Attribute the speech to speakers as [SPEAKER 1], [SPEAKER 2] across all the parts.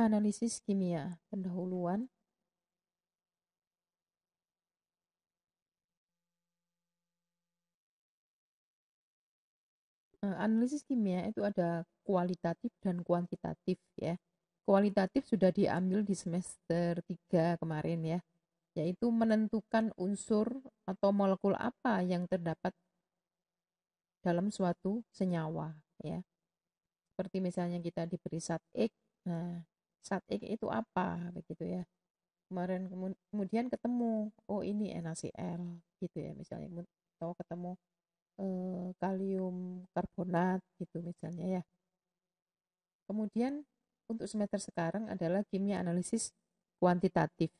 [SPEAKER 1] Analisis kimia pendahuluan eh, Analisis kimia itu ada kualitatif dan kuantitatif ya. Kualitatif sudah diambil di semester 3 kemarin ya, yaitu menentukan unsur atau molekul apa yang terdapat dalam suatu senyawa ya. Seperti misalnya kita diberi zat X, nah Sat itu apa begitu ya kemarin kemudian ketemu oh ini NaCl gitu ya misalnya atau ketemu eh, kalium karbonat gitu misalnya ya kemudian untuk semester sekarang adalah kimia analisis kuantitatif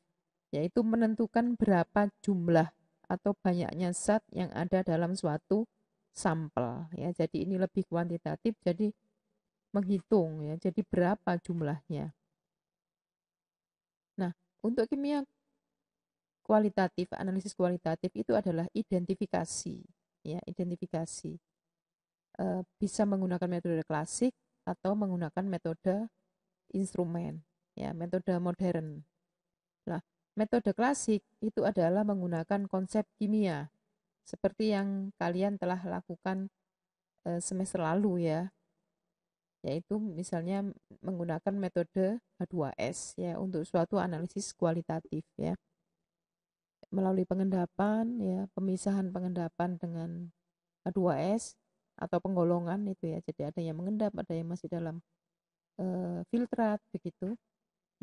[SPEAKER 1] yaitu menentukan berapa jumlah atau banyaknya zat yang ada dalam suatu sampel ya jadi ini lebih kuantitatif jadi menghitung ya jadi berapa jumlahnya untuk kimia kualitatif, analisis kualitatif itu adalah identifikasi, ya, identifikasi. E, bisa menggunakan metode klasik atau menggunakan metode instrumen, ya, metode modern. Nah, metode klasik itu adalah menggunakan konsep kimia seperti yang kalian telah lakukan e, semester lalu ya yaitu misalnya menggunakan metode H2S ya untuk suatu analisis kualitatif ya melalui pengendapan ya pemisahan pengendapan dengan H2S atau penggolongan itu ya jadi ada yang mengendap ada yang masih dalam e, filtrat begitu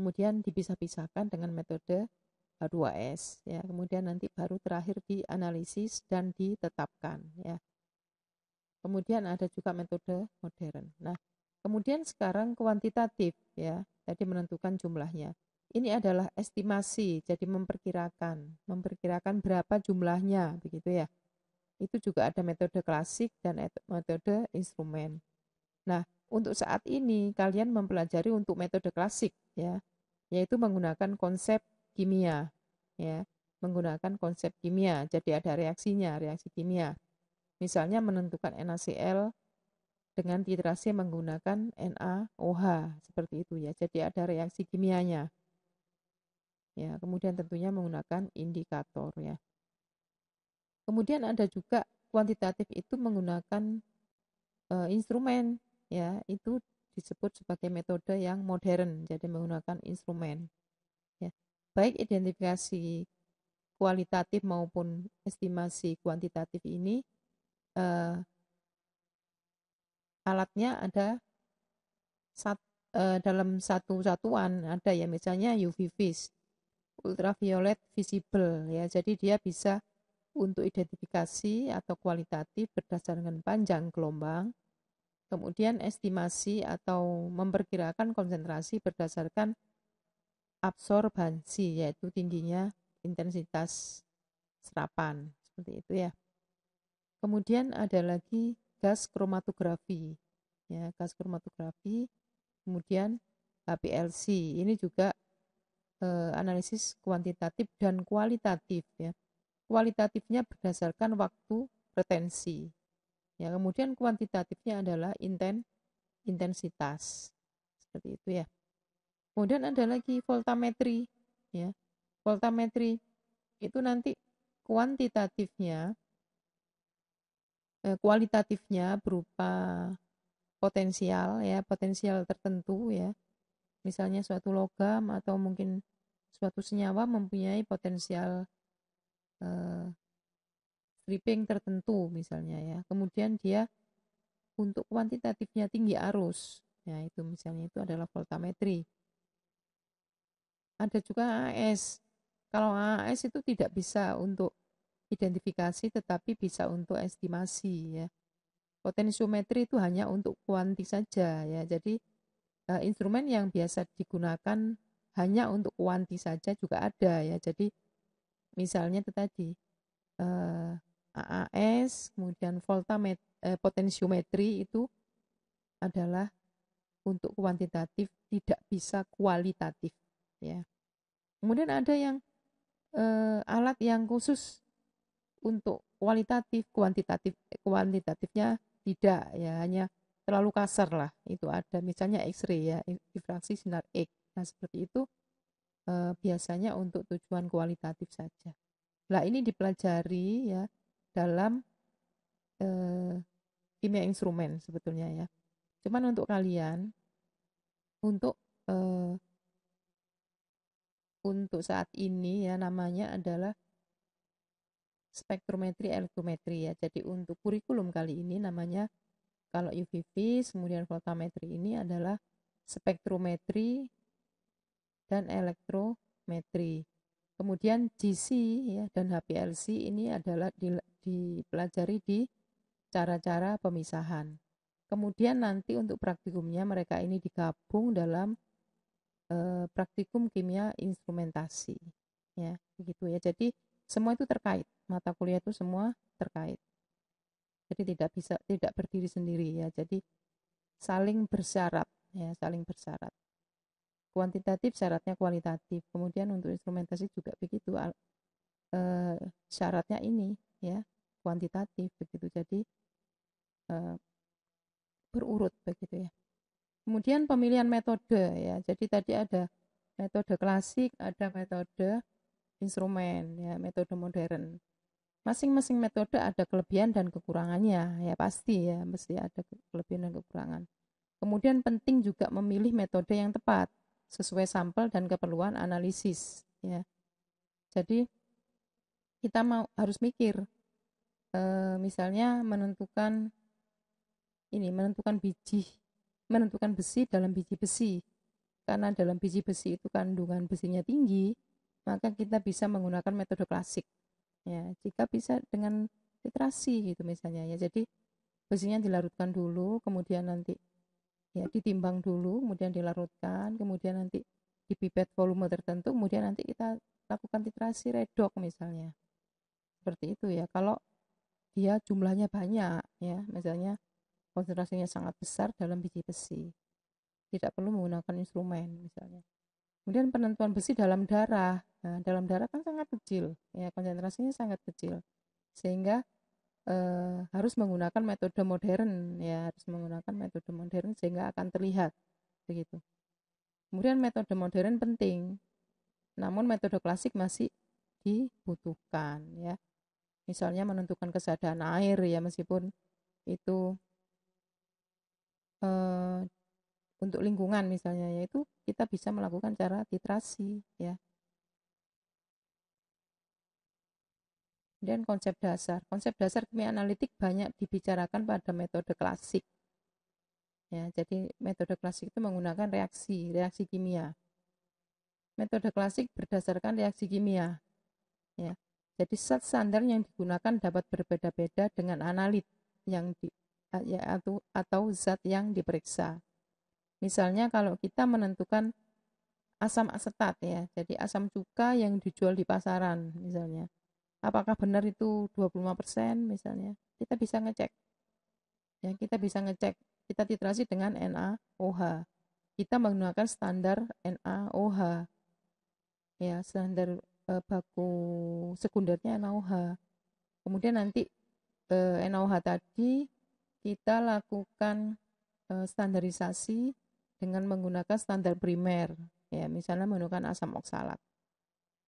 [SPEAKER 1] kemudian dipisah-pisahkan dengan metode H2S ya kemudian nanti baru terakhir dianalisis dan ditetapkan ya kemudian ada juga metode modern nah Kemudian sekarang kuantitatif ya, jadi menentukan jumlahnya. Ini adalah estimasi, jadi memperkirakan, memperkirakan berapa jumlahnya begitu ya. Itu juga ada metode klasik dan metode instrumen. Nah, untuk saat ini kalian mempelajari untuk metode klasik ya, yaitu menggunakan konsep kimia ya, menggunakan konsep kimia. Jadi ada reaksinya, reaksi kimia. Misalnya menentukan NaCl dengan titrasi menggunakan NaOH seperti itu ya. Jadi ada reaksi kimianya. Ya, kemudian tentunya menggunakan indikator ya. Kemudian ada juga kuantitatif itu menggunakan e, instrumen ya, itu disebut sebagai metode yang modern, jadi menggunakan instrumen. Ya. Baik identifikasi kualitatif maupun estimasi kuantitatif ini e, alatnya ada sat, e, dalam satu satuan ada ya misalnya UV vis ultraviolet visible ya jadi dia bisa untuk identifikasi atau kualitatif berdasarkan panjang gelombang kemudian estimasi atau memperkirakan konsentrasi berdasarkan absorbansi yaitu tingginya intensitas serapan seperti itu ya kemudian ada lagi gas kromatografi ya gas kromatografi kemudian HPLC ini juga e, analisis kuantitatif dan kualitatif ya kualitatifnya berdasarkan waktu retensi ya kemudian kuantitatifnya adalah inten intensitas seperti itu ya kemudian ada lagi voltametri ya voltametri itu nanti kuantitatifnya Eh, kualitatifnya berupa potensial ya potensial tertentu ya misalnya suatu logam atau mungkin suatu senyawa mempunyai potensial eh, stripping tertentu misalnya ya kemudian dia untuk kuantitatifnya tinggi arus ya itu misalnya itu adalah voltametri ada juga AS kalau AS itu tidak bisa untuk identifikasi tetapi bisa untuk estimasi ya. Potensiometri itu hanya untuk kuanti saja ya. Jadi uh, instrumen yang biasa digunakan hanya untuk kuanti saja juga ada ya. Jadi misalnya itu tadi uh, eh, AAS kemudian voltamet eh, potensiometri itu adalah untuk kuantitatif tidak bisa kualitatif ya kemudian ada yang eh, alat yang khusus untuk kualitatif kuantitatif eh, kuantitatifnya tidak ya hanya terlalu kasar lah itu ada misalnya X-ray ya difraksi sinar X nah seperti itu e, biasanya untuk tujuan kualitatif saja nah ini dipelajari ya dalam e, kimia instrumen sebetulnya ya cuman untuk kalian untuk e, untuk saat ini ya namanya adalah spektrometri elektrometri ya. Jadi untuk kurikulum kali ini namanya kalau UV kemudian voltametri ini adalah spektrometri dan elektrometri. Kemudian GC ya dan HPLC ini adalah dipelajari di cara-cara pemisahan. Kemudian nanti untuk praktikumnya mereka ini digabung dalam e, praktikum kimia instrumentasi. Ya, begitu ya. Jadi semua itu terkait mata kuliah itu semua terkait jadi tidak bisa tidak berdiri sendiri ya jadi saling bersyarat ya saling bersyarat kuantitatif syaratnya kualitatif kemudian untuk instrumentasi juga begitu e, syaratnya ini ya kuantitatif begitu jadi e, berurut begitu ya kemudian pemilihan metode ya jadi tadi ada metode klasik ada metode instrumen ya metode modern masing-masing metode ada kelebihan dan kekurangannya ya pasti ya mesti ada kelebihan dan kekurangan kemudian penting juga memilih metode yang tepat sesuai sampel dan keperluan analisis ya jadi kita mau harus mikir e, misalnya menentukan ini menentukan biji menentukan besi dalam biji besi karena dalam biji besi itu kandungan besinya tinggi maka kita bisa menggunakan metode klasik. Ya, jika bisa dengan titrasi gitu misalnya ya. Jadi besinya dilarutkan dulu, kemudian nanti ya ditimbang dulu, kemudian dilarutkan, kemudian nanti di pipet volume tertentu, kemudian nanti kita lakukan titrasi redok misalnya. Seperti itu ya. Kalau dia jumlahnya banyak ya, misalnya konsentrasinya sangat besar dalam biji besi. Tidak perlu menggunakan instrumen misalnya. Kemudian penentuan besi dalam darah Nah, dalam darah kan sangat kecil, ya konsentrasinya sangat kecil, sehingga eh, harus menggunakan metode modern, ya harus menggunakan metode modern sehingga akan terlihat begitu. Kemudian metode modern penting, namun metode klasik masih dibutuhkan, ya. Misalnya menentukan kesadaran air, ya meskipun itu eh, untuk lingkungan misalnya, yaitu kita bisa melakukan cara titrasi, ya Kemudian konsep dasar. Konsep dasar kimia analitik banyak dibicarakan pada metode klasik. Ya, jadi metode klasik itu menggunakan reaksi, reaksi kimia. Metode klasik berdasarkan reaksi kimia. Ya. Jadi zat standar yang digunakan dapat berbeda-beda dengan analit yang di, ya, atau, atau zat yang diperiksa. Misalnya kalau kita menentukan asam asetat ya, jadi asam cuka yang dijual di pasaran misalnya apakah benar itu 25% misalnya kita bisa ngecek ya kita bisa ngecek kita titrasi dengan NaOH kita menggunakan standar NaOH ya standar eh, baku sekundernya NaOH kemudian nanti eh, NaOH tadi kita lakukan eh, standarisasi dengan menggunakan standar primer ya misalnya menggunakan asam oksalat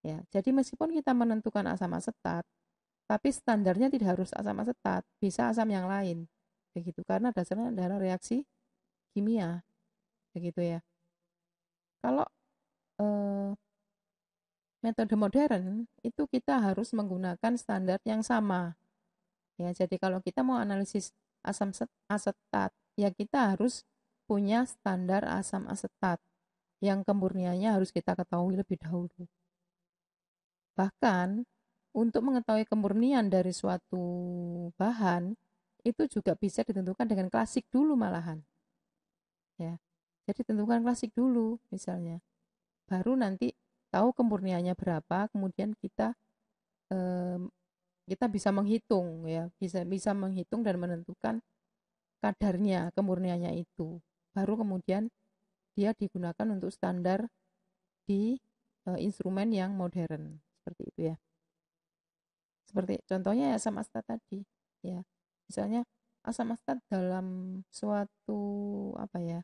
[SPEAKER 1] Ya, jadi meskipun kita menentukan asam asetat, tapi standarnya tidak harus asam asetat, bisa asam yang lain. Begitu karena dasarnya adalah reaksi kimia. Begitu ya. Kalau eh, metode modern itu kita harus menggunakan standar yang sama. Ya, jadi kalau kita mau analisis asam asetat, ya kita harus punya standar asam asetat yang kemurniannya harus kita ketahui lebih dahulu. Bahkan untuk mengetahui kemurnian dari suatu bahan itu juga bisa ditentukan dengan klasik dulu malahan. Ya. Jadi tentukan klasik dulu misalnya. Baru nanti tahu kemurniannya berapa, kemudian kita um, kita bisa menghitung ya, bisa bisa menghitung dan menentukan kadarnya kemurniannya itu. Baru kemudian dia digunakan untuk standar di uh, instrumen yang modern seperti itu ya seperti contohnya ya sama stat tadi ya misalnya asam ah, astat dalam suatu apa ya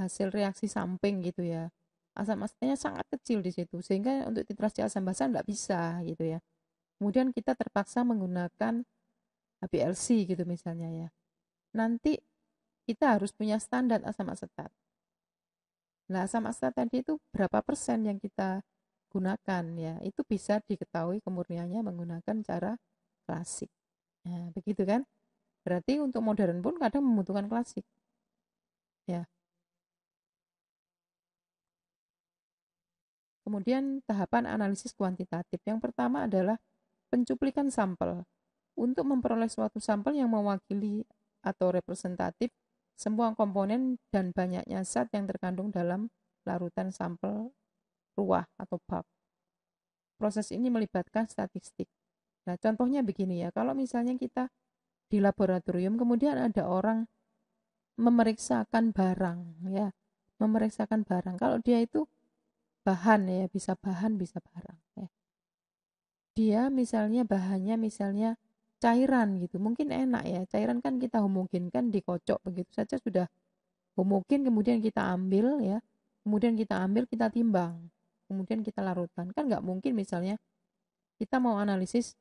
[SPEAKER 1] hasil reaksi samping gitu ya asam ah, astatnya sangat kecil di situ sehingga untuk titrasi asam basa nggak bisa gitu ya kemudian kita terpaksa menggunakan HPLC gitu misalnya ya nanti kita harus punya standar asam asetat nah asam asetat tadi itu berapa persen yang kita gunakan ya itu bisa diketahui kemurniannya menggunakan cara klasik nah, begitu kan berarti untuk modern pun kadang membutuhkan klasik ya kemudian tahapan analisis kuantitatif yang pertama adalah pencuplikan sampel untuk memperoleh suatu sampel yang mewakili atau representatif semua komponen dan banyaknya zat yang terkandung dalam larutan sampel ruah atau bug. Proses ini melibatkan statistik. Nah, contohnya begini ya, kalau misalnya kita di laboratorium kemudian ada orang memeriksakan barang ya, memeriksakan barang. Kalau dia itu bahan ya, bisa bahan, bisa barang ya. Dia misalnya bahannya misalnya cairan gitu. Mungkin enak ya, cairan kan kita homogenkan dikocok begitu saja sudah homogen kemudian kita ambil ya kemudian kita ambil kita timbang kemudian kita larutkan kan nggak mungkin misalnya kita mau analisis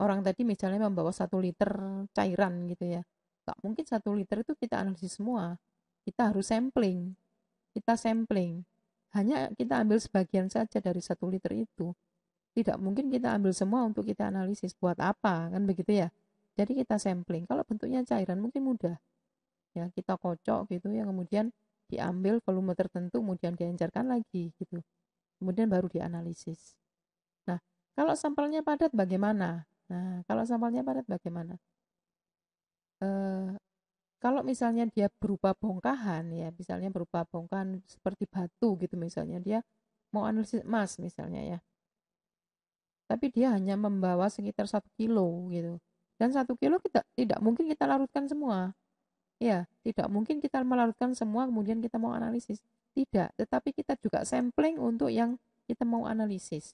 [SPEAKER 1] orang tadi misalnya membawa satu liter cairan gitu ya nggak mungkin satu liter itu kita analisis semua kita harus sampling kita sampling hanya kita ambil sebagian saja dari satu liter itu tidak mungkin kita ambil semua untuk kita analisis buat apa kan begitu ya jadi kita sampling kalau bentuknya cairan mungkin mudah ya kita kocok gitu ya kemudian diambil volume tertentu kemudian diencerkan lagi gitu kemudian baru dianalisis nah kalau sampelnya padat bagaimana nah kalau sampelnya padat bagaimana e, kalau misalnya dia berupa bongkahan ya misalnya berupa bongkahan seperti batu gitu misalnya dia mau analisis emas misalnya ya tapi dia hanya membawa sekitar satu kilo gitu dan satu kilo kita tidak mungkin kita larutkan semua Ya, tidak mungkin kita melarutkan semua kemudian kita mau analisis. Tidak, tetapi kita juga sampling untuk yang kita mau analisis.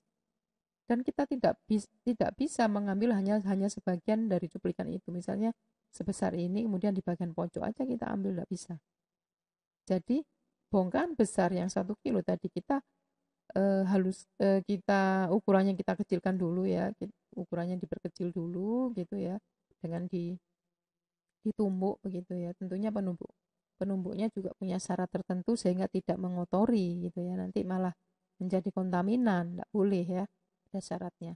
[SPEAKER 1] Dan kita tidak bis, tidak bisa mengambil hanya hanya sebagian dari cuplikan itu. Misalnya sebesar ini kemudian di bagian pojok aja kita ambil tidak bisa. Jadi bongkahan besar yang satu kilo tadi kita eh, halus eh, kita ukurannya kita kecilkan dulu ya, ukurannya diperkecil dulu gitu ya dengan di ditumbuk begitu ya tentunya penumbuk penumbuknya juga punya syarat tertentu sehingga tidak mengotori gitu ya nanti malah menjadi kontaminan tidak boleh ya ada syaratnya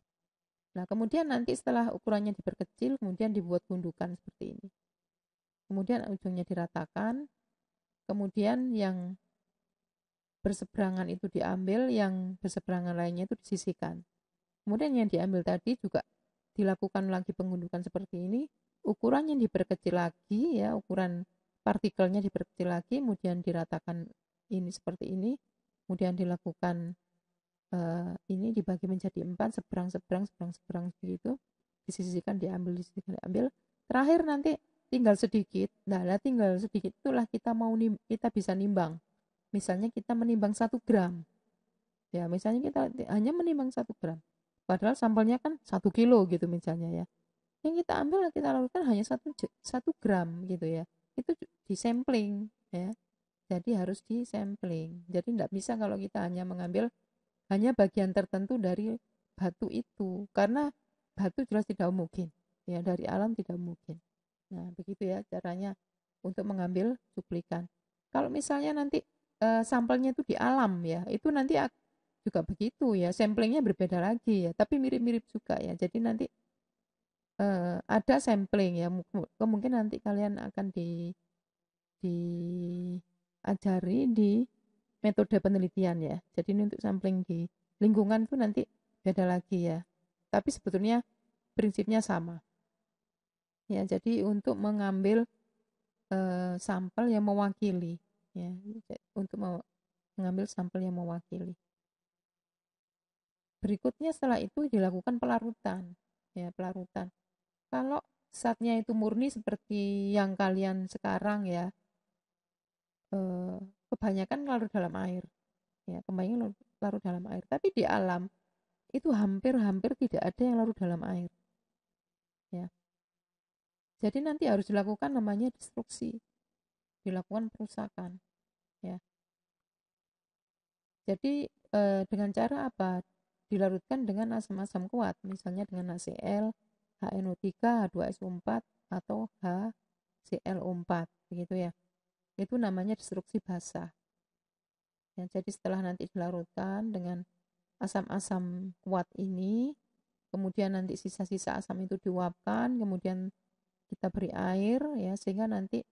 [SPEAKER 1] nah kemudian nanti setelah ukurannya diperkecil kemudian dibuat gundukan seperti ini kemudian ujungnya diratakan kemudian yang berseberangan itu diambil yang berseberangan lainnya itu disisikan kemudian yang diambil tadi juga dilakukan lagi pengundukan seperti ini ukurannya diperkecil lagi ya ukuran partikelnya diperkecil lagi kemudian diratakan ini seperti ini kemudian dilakukan uh, ini dibagi menjadi empat seberang seberang seberang seberang begitu disisihkan diambil disisihkan diambil terakhir nanti tinggal sedikit nah lah tinggal sedikit itulah kita mau nim kita bisa nimbang misalnya kita menimbang satu gram ya misalnya kita hanya menimbang satu gram padahal sampelnya kan satu kilo gitu misalnya ya yang kita ambil kita lakukan hanya satu satu gram gitu ya itu disampling ya jadi harus disampling jadi tidak bisa kalau kita hanya mengambil hanya bagian tertentu dari batu itu karena batu jelas tidak mungkin ya dari alam tidak mungkin nah begitu ya caranya untuk mengambil cuplikan
[SPEAKER 2] kalau misalnya
[SPEAKER 1] nanti e, sampelnya itu di alam ya itu nanti juga begitu ya samplingnya berbeda lagi ya tapi mirip-mirip juga ya jadi nanti uh, ada sampling ya mungkin nanti kalian akan di diajari di metode penelitian ya jadi ini untuk sampling di lingkungan itu nanti beda lagi ya tapi sebetulnya prinsipnya sama ya jadi untuk mengambil eh, sampel yang mewakili ya untuk mengambil sampel yang mewakili berikutnya setelah itu dilakukan pelarutan ya pelarutan kalau saatnya itu murni seperti yang kalian sekarang ya, eh, kebanyakan larut dalam air. Ya, kebanyakan larut dalam air. Tapi di alam itu hampir-hampir tidak ada yang larut dalam air. Ya. Jadi nanti harus dilakukan namanya destruksi, dilakukan perusakan. Ya. Jadi eh, dengan cara apa? Dilarutkan dengan asam-asam kuat, misalnya dengan ACL HNO3, H2SO4 atau HClO4 begitu ya. Itu namanya destruksi basah. Ya, jadi setelah nanti dilarutkan dengan asam-asam kuat ini, kemudian nanti sisa-sisa asam itu diuapkan, kemudian kita beri air ya sehingga nanti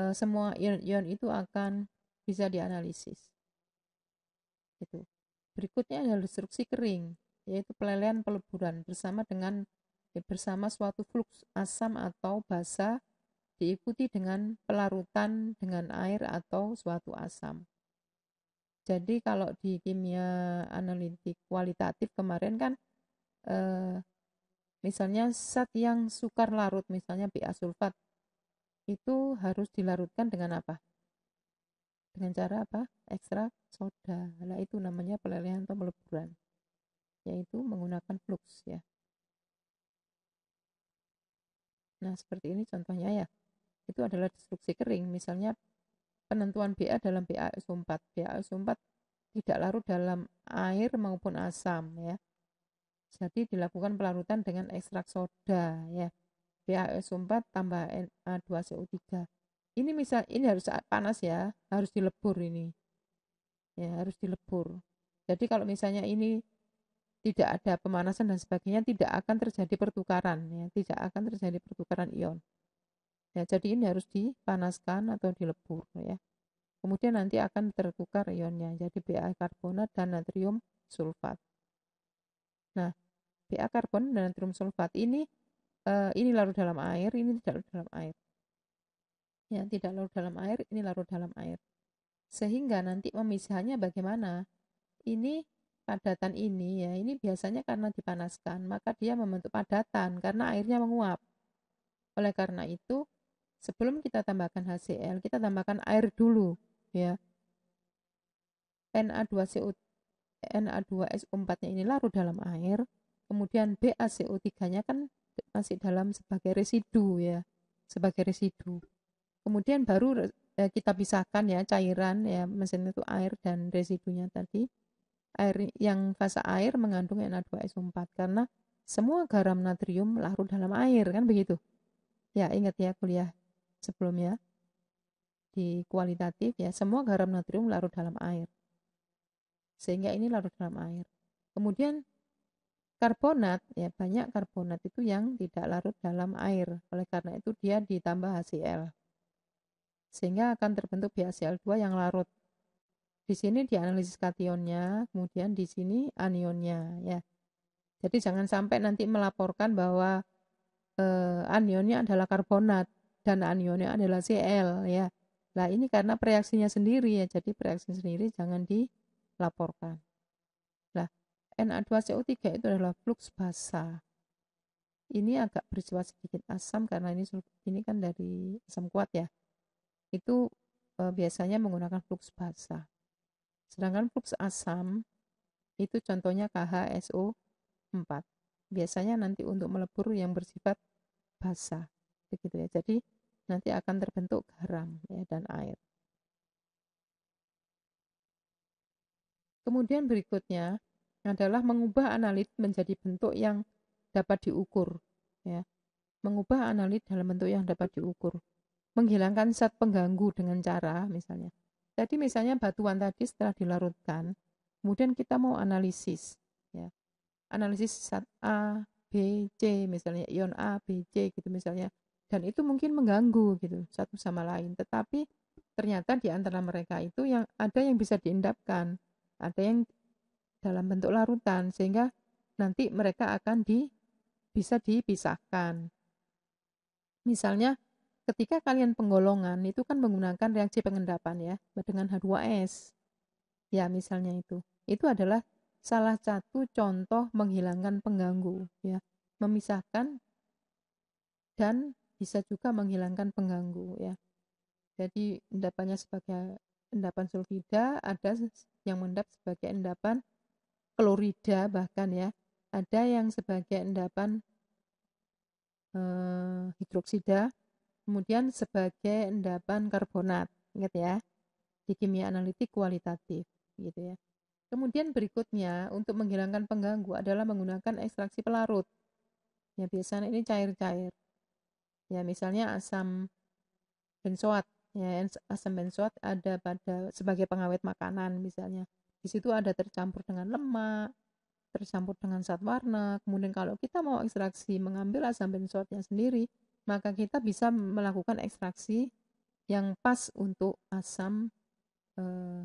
[SPEAKER 1] e, semua ion-ion itu akan bisa dianalisis. Itu. Berikutnya adalah destruksi kering, yaitu pelelehan peleburan bersama dengan bersama suatu flux asam atau basa diikuti dengan pelarutan dengan air atau suatu asam. Jadi kalau di kimia analitik kualitatif kemarin kan eh, misalnya zat yang sukar larut misalnya BA sulfat itu harus dilarutkan dengan apa? Dengan cara apa? Ekstrak soda. Nah, itu namanya pelelehan atau peleburan. Yaitu menggunakan flux ya. Nah, seperti ini contohnya ya. Itu adalah destruksi kering. Misalnya penentuan BA dalam BASO4. BASO4 tidak larut dalam air maupun asam ya. Jadi dilakukan pelarutan dengan ekstrak soda ya. BASO4 tambah Na2CO3. Ini misal ini harus panas ya, harus dilebur ini. Ya, harus dilebur. Jadi kalau misalnya ini tidak ada pemanasan dan sebagainya tidak akan terjadi pertukaran ya tidak akan terjadi pertukaran ion ya jadi ini harus dipanaskan atau dilebur ya kemudian nanti akan tertukar ionnya jadi Ba karbonat dan natrium sulfat nah Ba karbon dan natrium sulfat ini eh, ini larut dalam air ini tidak larut dalam air ya tidak larut dalam air ini larut dalam air sehingga nanti memisahnya bagaimana ini Padatan ini ya, ini biasanya karena dipanaskan, maka dia membentuk padatan karena airnya menguap. Oleh karena itu, sebelum kita tambahkan HCl, kita tambahkan air dulu, ya. Na2CO Na2SO4-nya ini larut dalam air, kemudian BaCO3-nya kan masih dalam sebagai residu ya, sebagai residu. Kemudian baru eh, kita pisahkan ya cairan ya mesin itu air dan residunya tadi air yang fase air mengandung Na2SO4 karena semua garam natrium larut dalam air kan begitu. Ya, ingat ya kuliah sebelumnya di kualitatif ya, semua garam natrium larut dalam air. Sehingga ini larut dalam air. Kemudian karbonat ya banyak karbonat itu yang tidak larut dalam air oleh karena itu dia ditambah HCl sehingga akan terbentuk bacl 2 yang larut di sini dianalisis kationnya, kemudian di sini anionnya ya. Jadi jangan sampai nanti melaporkan bahwa eh, anionnya adalah karbonat dan anionnya adalah Cl ya. Nah, ini karena reaksinya sendiri ya. Jadi reaksi sendiri jangan dilaporkan. Nah, Na2CO3 itu adalah flux basa. Ini agak bersifat sedikit asam karena ini ini kan dari asam kuat ya. Itu e, biasanya menggunakan flux basa. Sedangkan flux asam itu contohnya KHSO4. Biasanya nanti untuk melebur yang bersifat basah. Begitu ya. Jadi nanti akan terbentuk garam ya, dan air. Kemudian berikutnya adalah mengubah analit menjadi bentuk yang dapat diukur ya. Mengubah analit dalam bentuk yang dapat diukur. Menghilangkan zat pengganggu dengan cara misalnya jadi misalnya batuan tadi setelah dilarutkan, kemudian kita mau analisis, ya. Analisis zat A, B, C misalnya ion A, B, C gitu misalnya. Dan itu mungkin mengganggu gitu satu sama lain. Tetapi ternyata di antara mereka itu yang ada yang bisa diendapkan, ada yang dalam bentuk larutan sehingga nanti mereka akan di bisa dipisahkan. Misalnya ketika kalian penggolongan itu kan menggunakan reaksi pengendapan ya dengan H2S ya misalnya itu itu adalah salah satu contoh menghilangkan pengganggu ya memisahkan dan bisa juga menghilangkan pengganggu ya jadi endapannya sebagai endapan sulfida ada yang mendap sebagai endapan klorida bahkan ya ada yang sebagai endapan eh, hidroksida kemudian sebagai endapan karbonat ingat ya di kimia analitik kualitatif gitu ya kemudian berikutnya untuk menghilangkan pengganggu adalah menggunakan ekstraksi pelarut ya biasanya ini cair-cair ya misalnya asam benzoat ya asam benzoat ada pada sebagai pengawet makanan misalnya di situ ada tercampur dengan lemak tercampur dengan zat warna kemudian kalau kita mau ekstraksi mengambil asam benzoatnya sendiri maka kita bisa melakukan ekstraksi yang pas untuk asam eh,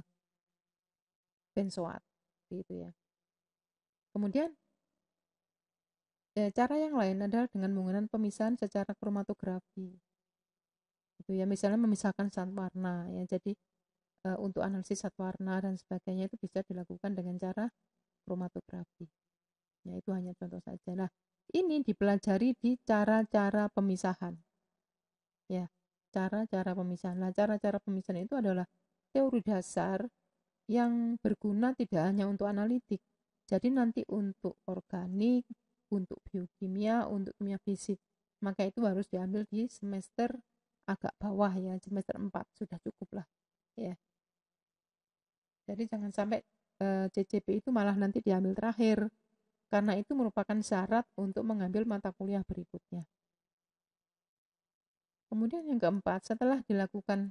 [SPEAKER 1] benzoat gitu ya. Kemudian ya, cara yang lain adalah dengan menggunakan pemisahan secara kromatografi. Itu ya misalnya memisahkan zat warna ya. Jadi e, untuk analisis zat warna dan sebagainya itu bisa dilakukan dengan cara kromatografi. Ya itu hanya contoh saja. Nah, ini dipelajari di cara-cara pemisahan. Ya, cara-cara pemisahan. Nah, cara-cara pemisahan itu adalah teori dasar yang berguna tidak hanya untuk analitik. Jadi nanti untuk organik, untuk biokimia, untuk kimia fisik, maka itu harus diambil di semester agak bawah ya, semester 4 sudah cukup lah. Ya. Jadi jangan sampai eh, CCP itu malah nanti diambil terakhir karena itu merupakan syarat untuk mengambil mata kuliah berikutnya. Kemudian yang keempat, setelah dilakukan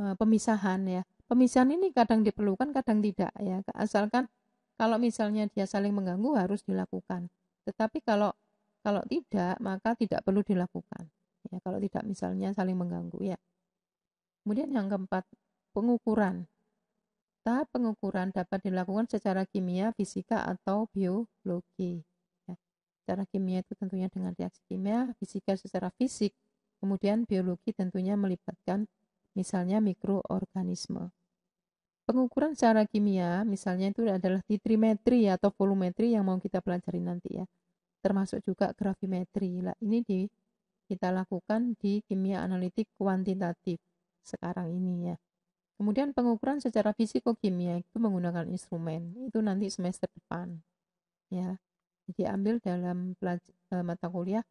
[SPEAKER 1] e, pemisahan ya, pemisahan ini kadang diperlukan, kadang tidak ya. Asalkan kalau misalnya dia saling mengganggu harus dilakukan. Tetapi kalau kalau tidak maka tidak perlu dilakukan. Ya, kalau tidak misalnya saling mengganggu ya. Kemudian yang keempat, pengukuran. Tahap pengukuran dapat dilakukan secara kimia, fisika, atau biologi. Ya, secara kimia itu tentunya dengan reaksi kimia, fisika secara fisik, kemudian biologi tentunya melibatkan misalnya mikroorganisme. Pengukuran secara kimia misalnya itu adalah titrimetri atau volumetri yang mau kita pelajari nanti ya. Termasuk juga grafimetri. Lah ini di, kita lakukan di kimia analitik kuantitatif sekarang ini ya. Kemudian pengukuran secara fisikokimia itu menggunakan instrumen. Itu nanti semester depan. Ya. Jadi ambil dalam eh, mata kuliah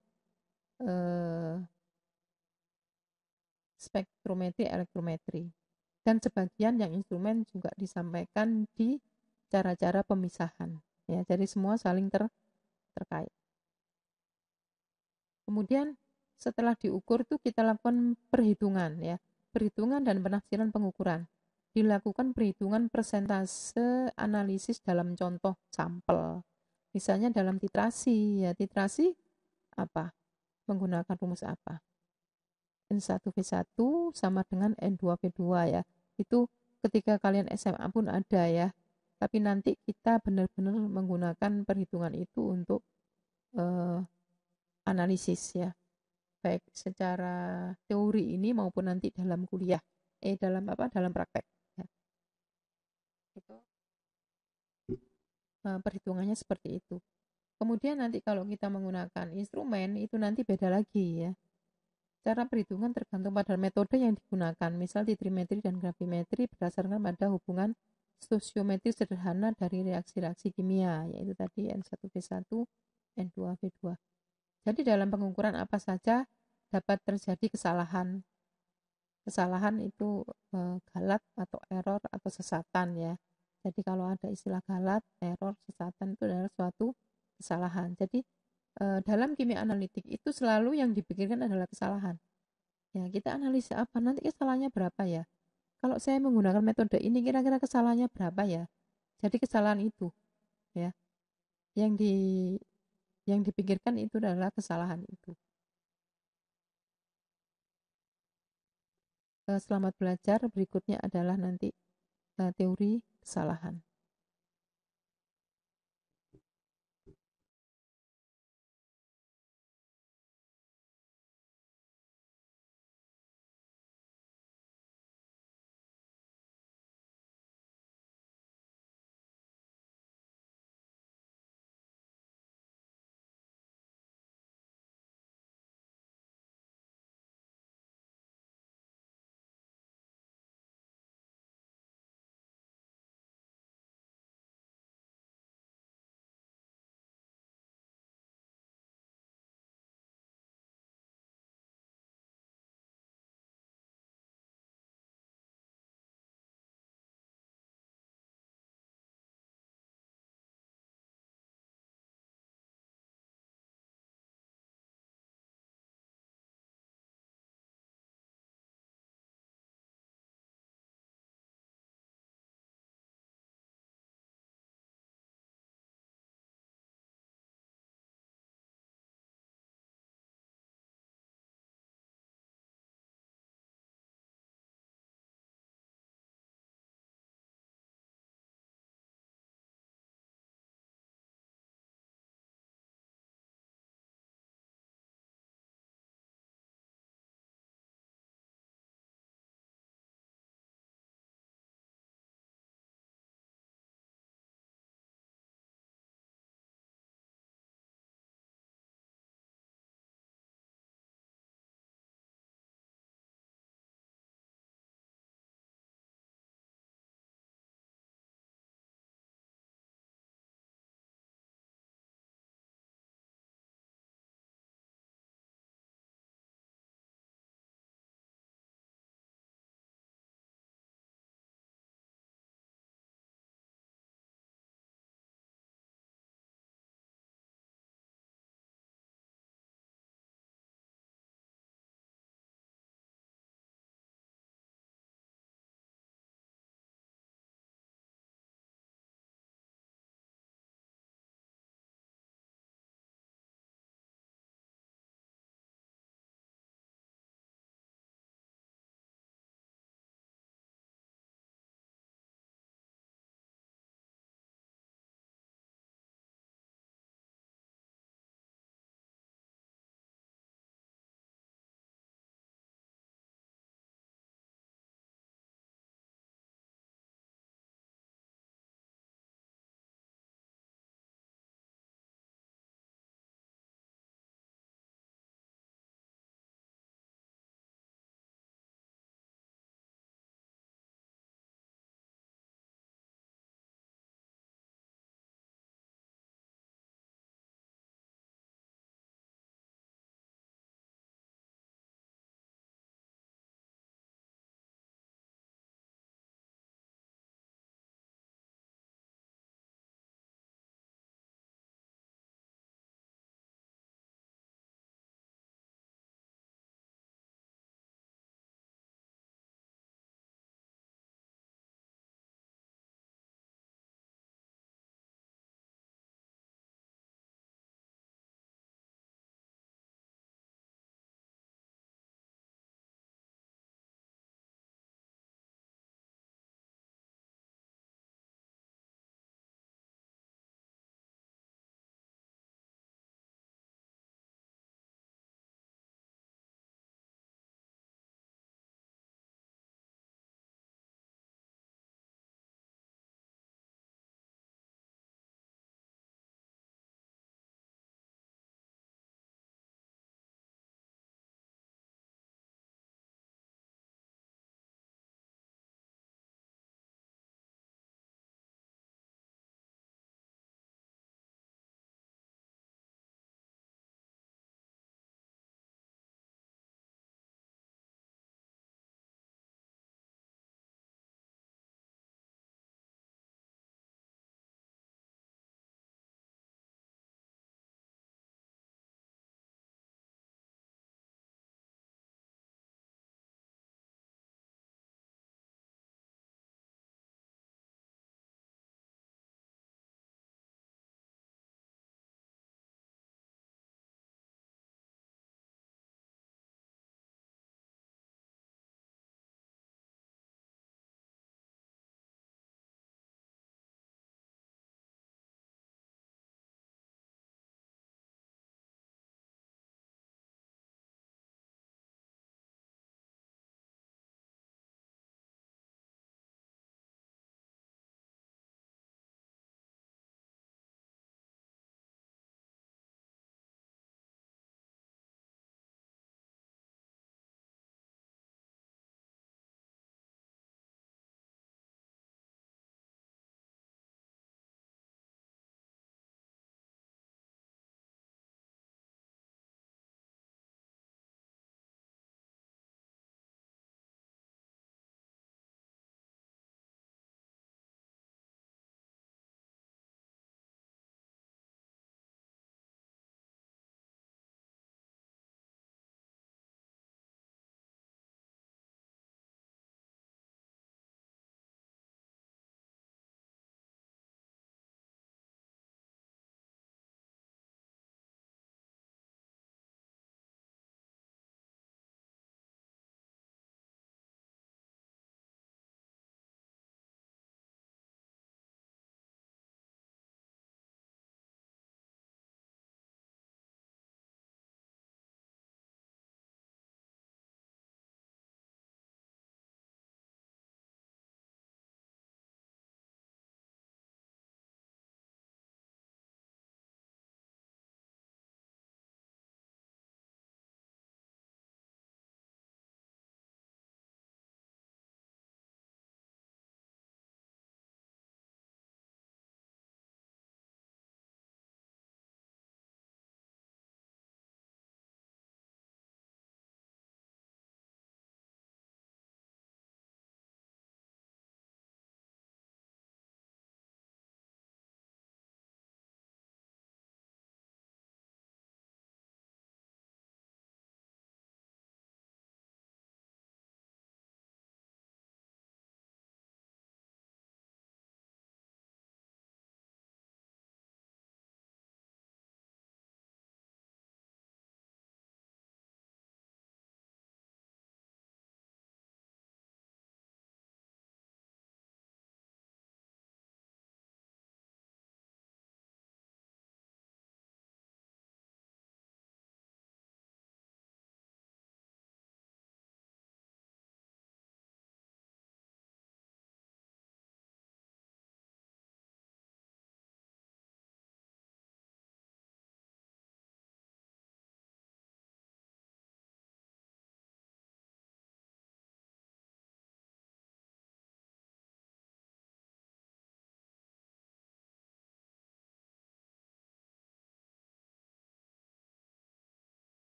[SPEAKER 1] eh, spektrometri elektrometri. Dan sebagian yang instrumen juga disampaikan di cara-cara pemisahan. Ya, jadi semua saling ter terkait. Kemudian setelah diukur tuh kita lakukan perhitungan ya perhitungan dan penafsiran pengukuran. Dilakukan perhitungan persentase analisis dalam contoh sampel. Misalnya dalam titrasi, ya titrasi apa? Menggunakan rumus apa? N1V1 sama dengan N2V2 ya. Itu ketika kalian SMA pun ada ya. Tapi nanti kita benar-benar menggunakan perhitungan itu untuk uh, analisis ya baik secara teori ini maupun nanti dalam kuliah eh dalam apa dalam praktek ya. itu eh, perhitungannya seperti itu kemudian nanti kalau kita menggunakan instrumen itu nanti beda lagi ya cara perhitungan tergantung pada metode yang digunakan misal titrimetri dan grafimetri berdasarkan pada hubungan stoichiometri sederhana dari reaksi-reaksi kimia yaitu tadi N1V1 N2V2 jadi dalam pengukuran apa saja dapat terjadi kesalahan. Kesalahan itu e, galat atau error atau sesatan ya. Jadi kalau ada istilah galat, error, sesatan itu adalah suatu kesalahan. Jadi e, dalam kimia analitik itu selalu yang dipikirkan adalah kesalahan. Ya, kita analisa apa nanti kesalahannya berapa ya? Kalau saya menggunakan metode ini kira-kira kesalahannya berapa ya? Jadi kesalahan itu ya yang di yang dipikirkan itu adalah kesalahan itu. Eh, selamat belajar. Berikutnya adalah nanti eh, teori kesalahan.